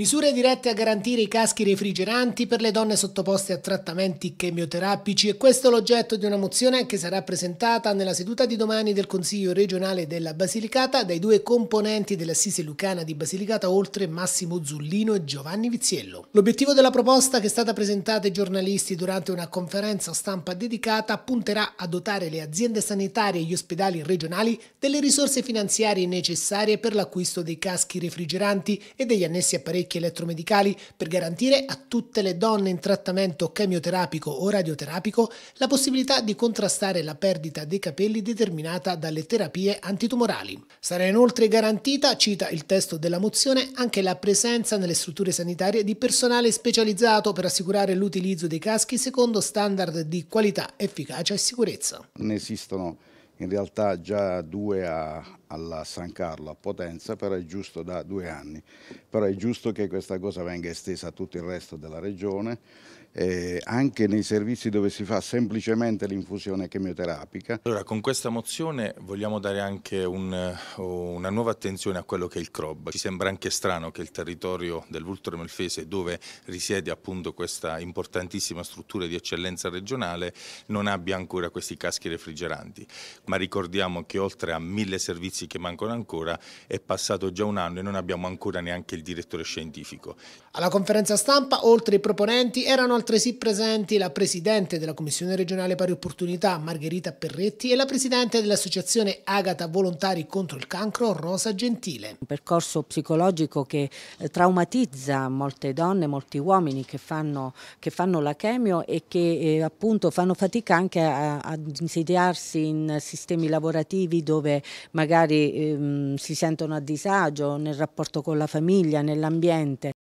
Misure dirette a garantire i caschi refrigeranti per le donne sottoposte a trattamenti chemioterapici e questo è l'oggetto di una mozione che sarà presentata nella seduta di domani del Consiglio regionale della Basilicata dai due componenti dell'Assise Lucana di Basilicata oltre Massimo Zullino e Giovanni Viziello. L'obiettivo della proposta che è stata presentata ai giornalisti durante una conferenza stampa dedicata punterà a dotare le aziende sanitarie e gli ospedali regionali delle risorse finanziarie necessarie per l'acquisto dei caschi refrigeranti e degli annessi apparecchi apparecchi elettromedicali per garantire a tutte le donne in trattamento chemioterapico o radioterapico la possibilità di contrastare la perdita dei capelli determinata dalle terapie antitumorali. Sarà inoltre garantita, cita il testo della mozione, anche la presenza nelle strutture sanitarie di personale specializzato per assicurare l'utilizzo dei caschi secondo standard di qualità, efficacia e sicurezza. Ne esistono in realtà già due a, alla San Carlo, a Potenza, però è giusto da due anni. Però è giusto che questa cosa venga estesa a tutto il resto della regione, eh, anche nei servizi dove si fa semplicemente l'infusione chemioterapica. Allora, con questa mozione vogliamo dare anche un, una nuova attenzione a quello che è il CROB. Ci sembra anche strano che il territorio del Vultore Melfese, dove risiede appunto questa importantissima struttura di eccellenza regionale, non abbia ancora questi caschi refrigeranti ma ricordiamo che oltre a mille servizi che mancano ancora è passato già un anno e non abbiamo ancora neanche il direttore scientifico. Alla conferenza stampa, oltre ai proponenti, erano altresì presenti la Presidente della Commissione regionale pari opportunità Margherita Perretti e la Presidente dell'Associazione Agata Volontari contro il Cancro Rosa Gentile. Un percorso psicologico che eh, traumatizza molte donne, molti uomini che fanno, che fanno la chemio e che eh, appunto fanno fatica anche a, a insediarsi in sistemi sistemi lavorativi dove magari ehm, si sentono a disagio nel rapporto con la famiglia, nell'ambiente.